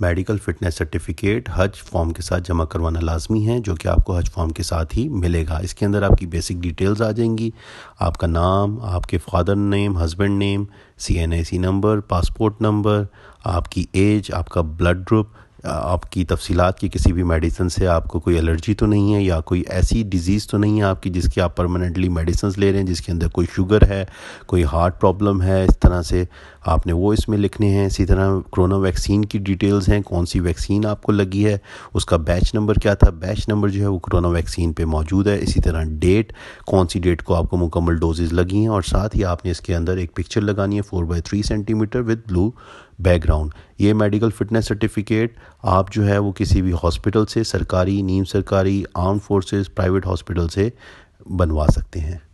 medical fitness certificate Hajj form के साथ जमा करवाना लाजमी है जो कि आपको हज फॉर्म के साथ ही मिलेगा इसके अंदर आपकी बेसिक डिटेल्स आ जाएंगी आपका नाम आपके father name husband name C N I C number passport number आपकी एज आपका ब्लड ग्रुप आपकी तफसीत की किसी भी मेडिसिन से आपको कोई एलर्जी तो नहीं है या कोई ऐसी डिज़ीज़ तो नहीं है आपकी जिसकी आप परमानेंटली मेडिसिन ले रहे हैं जिसके अंदर कोई शुगर है कोई हार्ट प्रॉब्लम है इस तरह से आपने वो इसमें लिखने हैं इसी तरह कोरोना वैक्सीन की डिटेल्स हैं कौन सी वैक्सीन आपको लगी है उसका बैच नंबर क्या था बैच नंबर जो है वो कोरोना वैक्सीन पे मौजूद है इसी तरह डेट कौन सी डेट को आपको मुकम्मल डोजेज़ लगी हैं और साथ ही आपने इसके अंदर एक पिक्चर लगानी है four by three centimetre with blue background ये मेडिकल फिटनेस सर्टिफिकेट आप जो है वो किसी भी हॉस्पिटल से सरकारी नीम सरकारी आर्म फोर्सेस प्राइवेट हॉस्पिटल से बनवा सकते हैं